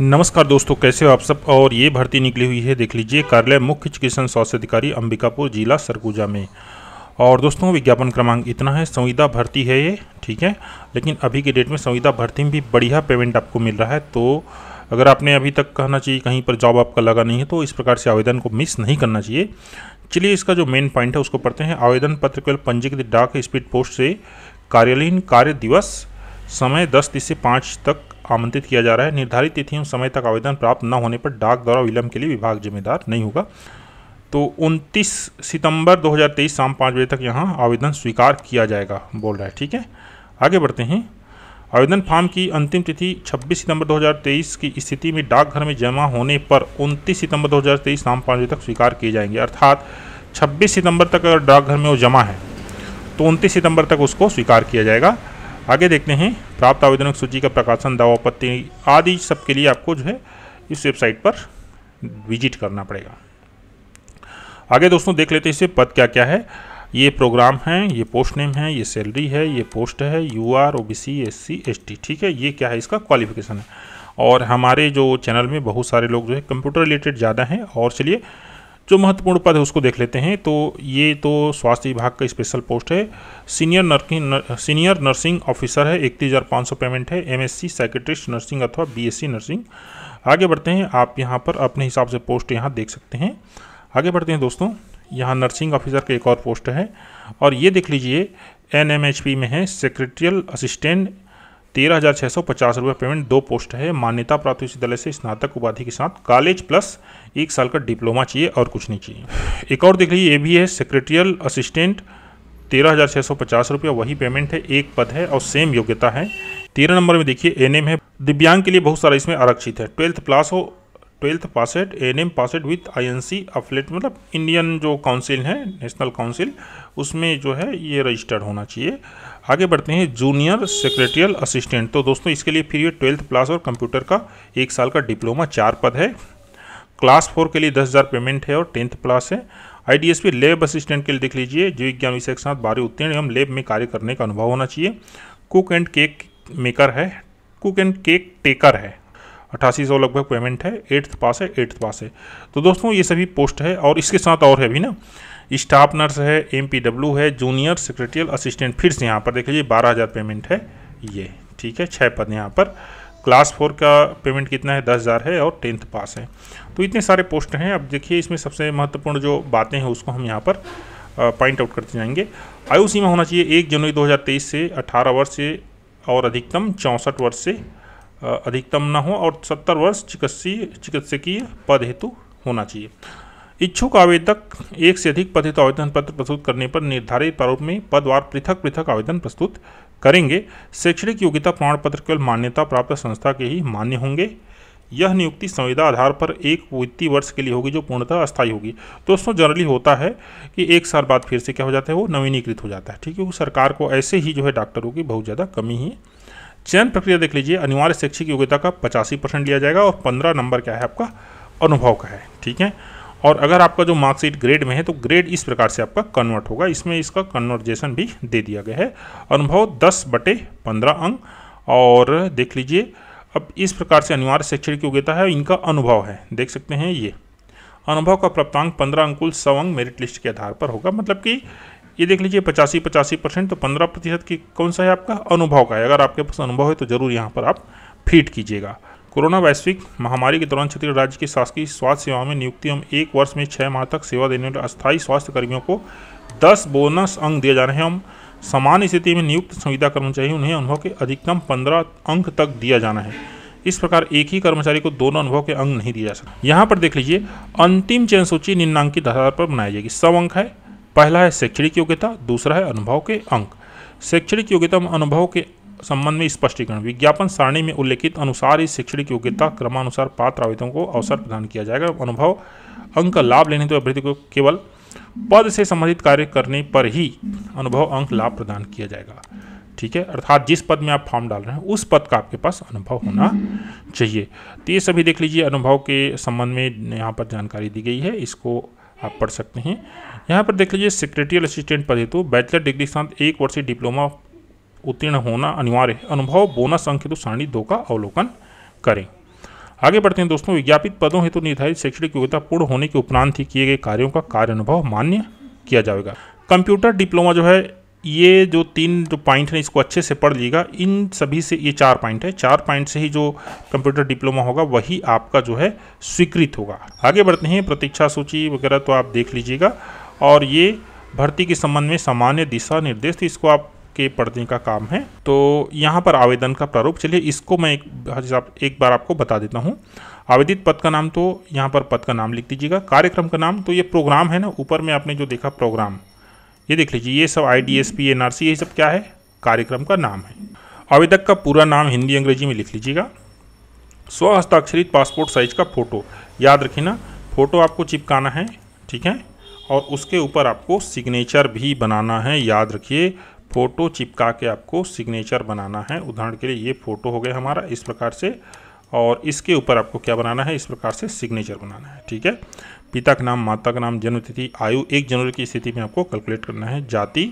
नमस्कार दोस्तों कैसे हो आप सब और ये भर्ती निकली हुई है देख लीजिए कार्यालय मुख्य चिकित्सा स्वास्थ्य अधिकारी अंबिकापुर जिला सरगुजा में और दोस्तों विज्ञापन क्रमांक इतना है संविदा भर्ती है ये ठीक है लेकिन अभी के डेट में संविदा भर्ती में भी बढ़िया पेमेंट आपको मिल रहा है तो अगर आपने अभी तक कहना चाहिए कहीं पर जॉब आपका लगा नहीं है तो इस प्रकार से आवेदन को मिस नहीं करना चाहिए चलिए इसका जो मेन पॉइंट है उसको पढ़ते हैं आवेदन पत्र केवल पंजीकृत डाक स्पीड पोस्ट से कार्यालयीन कार्य दिवस समय दस से पाँच तक आमंत्रित किया जा रहा है निर्धारित तिथियों समय तक आवेदन प्राप्त न होने पर डाक द्वारा विलंब के लिए विभाग जिम्मेदार नहीं होगा तो 29 सितंबर 2023 शाम पाँच बजे तक यहाँ आवेदन स्वीकार किया जाएगा बोल रहा है ठीक है आगे बढ़ते हैं आवेदन फॉर्म की अंतिम तिथि 26 सितंबर 2023 की स्थिति में डाकघर में जमा होने पर 29 सितंबर 2023 शाम पाँच बजे तक स्वीकार किए जाएंगे अर्थात 26 सितंबर तक अगर डाकघर में वो जमा है तो 29 सितंबर तक उसको स्वीकार किया जाएगा आगे देखते हैं प्राप्त आवेदनों की सूची का प्रकाशन दावा पत्ते आदि सबके लिए आपको जो है इस वेबसाइट पर विजिट करना पड़ेगा आगे दोस्तों देख लेते हैं इसे पद क्या क्या है ये प्रोग्राम है ये पोस्ट नेम है ये सैलरी है ये पोस्ट है U R O B C S C S T ठीक है ये क्या है इसका क्वालिफिकेशन है और हमारे जो चैनल में बहुत सारे लोग जो है कंप्यूटर रिलेटेड ज़्यादा हैं और चलिए जो महत्वपूर्ण पद है उसको देख लेते हैं तो ये तो स्वास्थ्य विभाग का स्पेशल पोस्ट है senior nursing senior nursing officer है इकतीस हज़ार पाँच सौ पेमेंट है एम सी साइकेट्रिस्ट नर्सिंग अथवा बीएससी नर्सिंग आगे बढ़ते हैं आप यहाँ पर अपने हिसाब से पोस्ट यहाँ देख सकते हैं आगे बढ़ते हैं दोस्तों यहाँ नर्सिंग ऑफिसर का एक और पोस्ट है और ये देख लीजिए एन में है सेक्रेटरियल असिस्टेंट तेरह हज़ार छः सौ पचास रुपये पेमेंट दो पोस्ट है मान्यता प्राप्त विश्वविद्यालय से स्नातक उपाधि के साथ कॉलेज प्लस एक साल का डिप्लोमा चाहिए और कुछ नहीं चाहिए एक और देख लीजिए ये भी है सेक्रेटरियल असिस्टेंट तेरह हज़ार छः सौ पचास रुपया वही पेमेंट है एक पद है और सेम योग्यता है तेरह नंबर में देखिए एनएम है दिव्यांग के लिए बहुत सारा इसमें आरक्षित है ट्वेल्थ प्लस हो twelfth passed N M passed with I N C affiliate मतलब इंडियन जो काउंसिल है नेशनल काउंसिल उसमें जो है ये रजिस्टर्ड होना चाहिए आगे बढ़ते हैं जूनियर सेक्रेटरियल असिस्टेंट तो दोस्तों इसके लिए फिर ये ट्वेल्थ क्लास और कंप्यूटर का एक साल का डिप्लोमा चार पद है क्लास फोर के लिए दस हज़ार पेमेंट है और टेंथ क्लास है आईडीएसपी लैब असिस्टेंट के लिए देख लीजिए जो विज्ञान विषय के साथ बारह उत्तीर्ण एवं लैब में कार्य करने का अनुभव होना चाहिए कुक एंड केक मेकर है कुक एंड केक टेकर है अठासी सौ लगभग पेमेंट है एट्थ पास है एट्थ पास है तो दोस्तों ये सभी पोस्ट है और इसके साथ और है भी ना स्टाफ नर्स है एम पी डब्ल्यू है जूनियर सेक्रेटरियल असिस्टेंट फिर से यहाँ पर देख लीजिए बारह हज़ार पेमेंट है ये ठीक है छः पद यहाँ पर क्लास फोर का पेमेंट कितना है दस हज़ार है और टेंथ पास है तो इतने सारे पोस्ट हैं अब देखिए इसमें सबसे महत्वपूर्ण जो बातें हैं उसको हम यहाँ पर पॉइंट आउट करते जाएंगे आयु सीमा होना चाहिए एक जनवरी 2023 से 18 वर्ष से और अधिकतम चौंसठ वर्ष से अधिकतम ना हो और 70 वर्ष चिकित्सीय चिकित्सकीय पद हेतु होना चाहिए इच्छुक आवेदक एक से अधिक पथित आवेदन पत्र प्रस्तुत करने पर निर्धारित प्रारूप में पदवार पृथक पृथक आवेदन प्रस्तुत करेंगे शैक्षणिक योग्यता प्रमाण पत्र केवल मान्यता प्राप्त संस्था के ही मान्य होंगे यह नियुक्ति संविदा आधार पर एक वित्तीय वर्ष के लिए होगी जो पूर्णतः अस्थायी होगी दोस्तों जनरली होता है कि एक साल बाद फिर से क्या हो जाता है वो नवीनीकृत हो जाता है ठीक है क्योंकि सरकार को ऐसे ही जो है डॉक्टरों की बहुत ज़्यादा कमी है चयन प्रक्रिया देख लीजिए अनिवार्य शैक्षिक योग्यता का पचासी परसेंट लिया जाएगा और पंद्रह नंबर क्या है आपका अनुभव का है ठीक है और अगर आपका जो मार्कशीट ग्रेड में है तो ग्रेड इस प्रकार से आपका कन्वर्ट होगा इसमें इसका कन्वर्जेशन भी दे दिया गया है अनुभव दस बटे पंद्रह अंक और देख लीजिए अब इस प्रकार से अनिवार्य शैक्षणिक योग्यता है इनका अनुभव है देख सकते हैं ये अनुभव का प्राप्तांक पंद्रह अंकुल सौ अंक मेरिट लिस्ट के आधार पर होगा मतलब कि ये देख लीजिए पचासी पचासी परसेंट तो पंद्रह प्रतिशत की कौन सा है आपका अनुभव का है अगर आपके पास अनुभव है तो ज़रूर यहाँ पर आप फीट कीजिएगा कोरोना वैश्विक महामारी के दौरान छत्तीसगढ़ राज्य के शासकीय स्वास्थ्य सेवाओं में नियुक्ति एवं एक वर्ष में छः माह तक सेवा देने वाले अस्थायी स्वास्थ्य कर्मियों को दस बोनस अंक दिए जा रहे हैं एवं सामान्य स्थिति में नियुक्त संविदा कर्मचारी उन्हें अनुभव के अधिकतम पंद्रह अंक तक दिया जाना है इस प्रकार एक ही कर्मचारी को दोनों अनुभव के अंक नहीं दिया जा सकता यहाँ पर देख लीजिए अंतिम चयन सूची निम्नांकित आधार पर बनाई जाएगी सब अंक है पहला है शैक्षणिक योग्यता दूसरा है अनुभव के अंक शैक्षणिक योग्यता में अनुभव के संबंध में स्पष्टीकरण विज्ञापन सारणी में उल्लेखित अनुसार ही शैक्षणिक योग्यता क्रमानुसार पात्र आवेदकों को अवसर प्रदान किया जाएगा अनुभव अंक लाभ लेने तो अभ्यर्थी को केवल पद से संबंधित कार्य करने पर ही अनुभव अंक लाभ प्रदान किया जाएगा ठीक है अर्थात जिस पद में आप फॉर्म डाल रहे हैं उस पद का आपके पास अनुभव होना चाहिए तो ये सभी देख लीजिए अनुभव के संबंध में यहाँ पर जानकारी दी गई है इसको आप पढ़ सकते हैं यहाँ पर देख लीजिए सेक्रेटरियल असिस्टेंट पद हेतु बैचलर डिग्री के साथ एक वर्षीय डिप्लोमा उत्तीर्ण होना अनिवार्य है अनुभव बोनस अंक हेतु सारणी दो का अवलोकन करें आगे बढ़ते हैं दोस्तों विज्ञापित पदों हेतु निर्धारित शैक्षणिक योग्यता पूर्ण होने के उपरांत ही किए गए कार्यों का कार्य अनुभव मान्य किया जाएगा कंप्यूटर डिप्लोमा जो है ये जो तीन जो पॉइंट हैं इसको अच्छे से पढ़ लीजिएगा इन सभी से ये चार पॉइंट है चार पॉइंट से ही जो कंप्यूटर डिप्लोमा होगा वही आपका जो है स्वीकृत होगा आगे बढ़ते हैं प्रतीक्षा सूची वगैरह तो आप देख लीजिएगा और ये भर्ती के संबंध में सामान्य दिशा निर्देश इसको आप के पढ़ने का काम है तो यहाँ पर आवेदन का प्रारूप चलिए इसको मैं एक एक बार आपको बता देता हूँ आवेदित पद का नाम तो यहाँ पर पद का नाम लिख दीजिएगा कार्यक्रम का नाम तो ये प्रोग्राम है ना ऊपर में आपने जो देखा प्रोग्राम ये देख लीजिए ये सब I D S P N R C ये सब क्या है कार्यक्रम का नाम है आवेदक का पूरा नाम हिंदी अंग्रेजी में लिख लीजिएगा स्व हस्ताक्षरित पासपोर्ट साइज का फ़ोटो याद रखिए ना फ़ोटो आपको चिपकाना है ठीक है और उसके ऊपर आपको सिग्नेचर भी बनाना है याद रखिए फ़ोटो चिपका के आपको सिग्नेचर बनाना है उदाहरण के लिए ये फ़ोटो हो गया हमारा इस प्रकार से और इसके ऊपर आपको क्या बनाना है इस प्रकार से सिग्नेचर बनाना है ठीक है पिता का नाम माता का नाम जन्मतिथि आयु एक जनवरी की स्थिति में आपको कैलकुलेट करना है जाति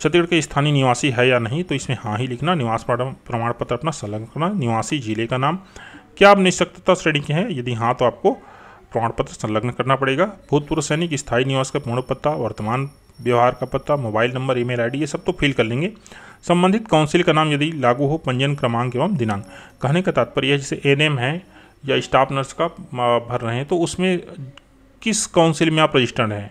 छत्तीसगढ़ के स्थानीय निवासी है या नहीं तो इसमें हाँ ही लिखना निवास प्रमाण पत्र अपना संलग्न करना निवासी जिले का नाम क्या आप निःशक्तता श्रेणी के हैं यदि हाँ तो आपको प्रमाण पत्र संलग्न करना पड़ेगा भूतपूर्व सैनिक स्थायी निवास का पूर्ण पता वर्तमान व्यवहार का पता मोबाइल नंबर ईमेल आईडी ये सब तो फिल कर लेंगे संबंधित काउंसिल का नाम यदि लागू हो पंजीयन क्रमांक एवं दिनांक कहने का तात्पर्य है जैसे एन है या स्टाफ नर्स का भर रहे हैं तो उसमें किस काउंसिल में आप रजिस्टर्ड हैं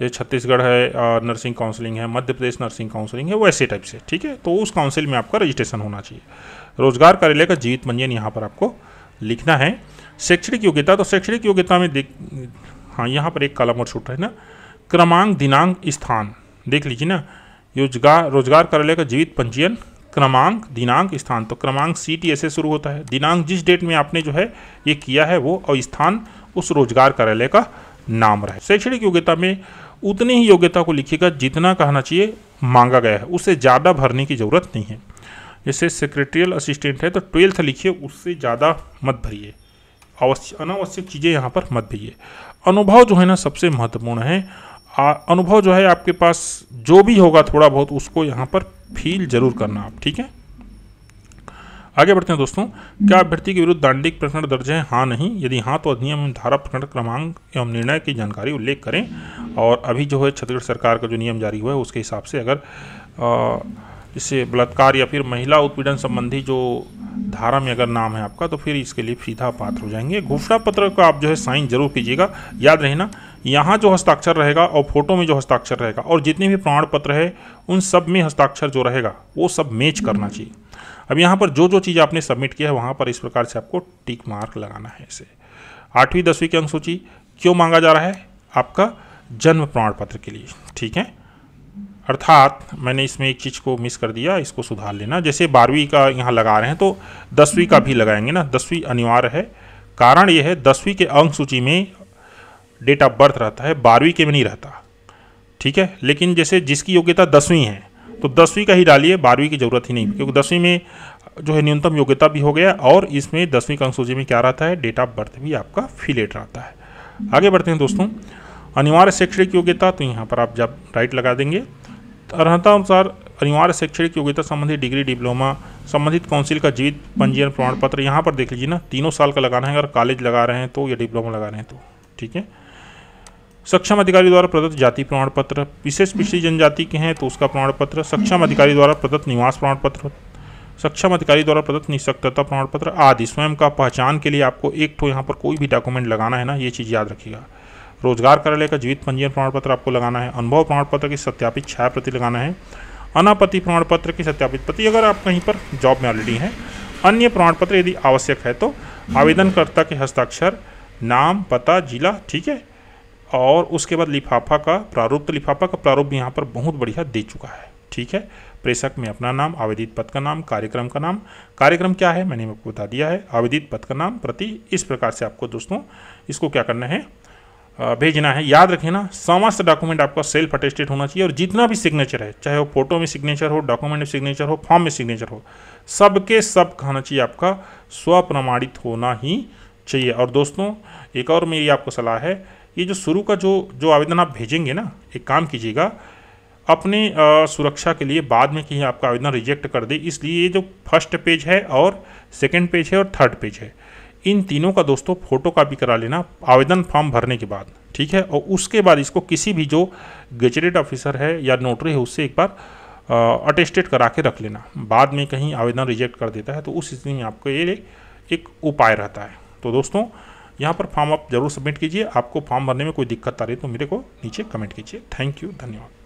जैसे छत्तीसगढ़ है नर्सिंग काउंसलिंग है मध्य प्रदेश नर्सिंग काउंसलिंग है वैसे टाइप से ठीक है तो उस काउंसिल में आपका रजिस्ट्रेशन होना चाहिए रोजगार कार्यालय का जीवित पंजीयन यहाँ पर आपको लिखना है शैक्षणिक योग्यता तो शैक्षणिक योग्यता में देख हाँ यहाँ पर एक कलम और छूट है ना क्रमांक दिनांक स्थान देख लीजिए ना योजगार रोजगार कार्यालय का जीवित पंजीयन क्रमांक दिनांक स्थान तो क्रमांक सी टी ऐसे शुरू होता है दिनांक जिस डेट में आपने जो है ये किया है वो और स्थान उस रोजगार कार्यालय का नाम रहे शैक्षणिक योग्यता में उतनी ही योग्यता को लिखिएगा जितना कहना चाहिए मांगा गया है उससे ज़्यादा भरने की ज़रूरत नहीं है जैसे सेक्रेटरियल असिस्टेंट है तो ट्वेल्थ लिखिए उससे ज़्यादा मत भरिए अवश्य अनावश्यक चीज़ें यहाँ पर मत भेजिए अनुभव जो है ना सबसे महत्वपूर्ण है अनुभव जो है आपके पास जो भी होगा थोड़ा बहुत उसको यहाँ पर फील जरूर करना आप ठीक है आगे बढ़ते हैं दोस्तों क्या अभ्यर्थी के विरुद्ध दांडिक प्रकरण दर्ज है हाँ नहीं यदि हाँ तो अधिनियम एवं धारा प्रकरण क्रमांक एवं निर्णय की जानकारी उल्लेख करें और अभी जो है छत्तीसगढ़ सरकार का जो नियम जारी हुआ है उसके हिसाब से अगर आ, इससे बलात्कार या फिर महिला उत्पीड़न संबंधी जो धारा में अगर नाम है आपका तो फिर इसके लिए सीधा पात्र हो जाएंगे घोषणा पत्र का आप जो है साइन जरूर कीजिएगा याद रहना यहाँ जो हस्ताक्षर रहेगा और फोटो में जो हस्ताक्षर रहेगा और जितने भी प्रमाण पत्र है उन सब में हस्ताक्षर जो रहेगा वो सब मैच करना चाहिए अब यहाँ पर जो जो चीज़ आपने सबमिट किया है वहाँ पर इस प्रकार से आपको टिक मार्क लगाना है इसे आठवीं दसवीं की अंक सूची क्यों मांगा जा रहा है आपका जन्म प्रमाण पत्र के लिए ठीक है अर्थात मैंने इसमें एक चीज़ को मिस कर दिया इसको सुधार लेना जैसे बारहवीं का यहाँ लगा रहे हैं तो दसवीं का भी लगाएंगे ना दसवीं अनिवार्य है कारण यह है दसवीं के अंक सूची में डेट ऑफ बर्थ रहता है बारहवीं के में नहीं रहता ठीक है लेकिन जैसे जिसकी योग्यता दसवीं है तो दसवीं का ही डालिए बारहवीं की ज़रूरत ही नहीं क्योंकि दसवीं में जो है न्यूनतम योग्यता भी हो गया और इसमें दसवीं अंक सूची में क्या रहता है डेट ऑफ बर्थ भी आपका फिलेट रहता है आगे बढ़ते हैं दोस्तों अनिवार्य शैक्षणिक योग्यता तो यहाँ पर आप जब राइट लगा देंगे अर्हता अनुसार अनिवार्य शैक्षणिक योग्यता संबंधी डिग्री डिप्लोमा संबंधित काउंसिल का जीवित पंजीयन प्रमाण पत्र यहाँ पर देख लीजिए ना तीनों साल का लगाना है अगर कॉलेज लगा रहे हैं तो या डिप्लोमा लगा रहे हैं तो ठीक है सक्षम अधिकारी द्वारा प्रदत्त जाति प्रमाण पत्र विशेष पिछड़ी जनजाति के हैं तो उसका प्रमाण पत्र सक्षम अधिकारी द्वारा प्रदत्त निवास प्रमाण पत्र सक्षम अधिकारी द्वारा प्रदत्त निशक्तता प्रमाण पत्र आदि स्वयं का पहचान के लिए आपको एक तो यहाँ पर कोई भी डॉक्यूमेंट लगाना है ना ये चीज़ याद रखिएगा रोजगार कार्यालय का जीवित पंजीयन प्रमाण पत्र आपको लगाना है अनुभव प्रमाण पत्र की सत्यापित छाया प्रति लगाना है अनापति प्रमाण पत्र की सत्यापित प्रति अगर आप कहीं पर जॉब में ऑलरेडी हैं अन्य प्रमाण पत्र यदि आवश्यक है तो आवेदनकर्ता के हस्ताक्षर नाम पता जिला ठीक है और उसके बाद लिफाफा का प्रारूप तो लिफाफा का प्रारूप भी यहाँ पर बहुत बढ़िया दे चुका है ठीक है प्रेषक में अपना नाम आवेदित पद का नाम कार्यक्रम का नाम कार्यक्रम क्या है मैंने आपको बता दिया है आवेदित पद का नाम प्रति इस प्रकार से आपको दोस्तों इसको क्या करना है भेजना है याद रखें ना समस्त डॉक्यूमेंट आपका सेल्फ अटेस्टेड होना चाहिए और जितना भी सिग्नेचर है चाहे वो फोटो में सिग्नेचर हो डॉक्यूमेंट में सिग्नेचर हो फॉर्म में सिग्नेचर हो सबके सब कहना चाहिए आपका स्वप्रमाणित होना ही चाहिए और दोस्तों एक और मेरी आपको सलाह है ये जो शुरू का जो जो आवेदन आप भेजेंगे ना एक काम कीजिएगा अपने आ, सुरक्षा के लिए बाद में कहीं आपका आवेदन रिजेक्ट कर दे इसलिए ये जो फर्स्ट पेज है और सेकेंड पेज है और थर्ड पेज है इन तीनों का दोस्तों फोटो कापी करा लेना आवेदन फॉर्म भरने के बाद ठीक है और उसके बाद इसको किसी भी जो गेजेटेड ऑफिसर है या नोटरी है उससे एक बार अटेस्टेड करा के रख लेना बाद में कहीं आवेदन रिजेक्ट कर देता है तो उस स्थिति में आपको ये एक उपाय रहता है तो दोस्तों यहाँ पर फॉर्म आप जरूर सबमिट कीजिए आपको फॉर्म भरने में कोई दिक्कत आ रही है तो मेरे को नीचे कमेंट कीजिए थैंक यू धन्यवाद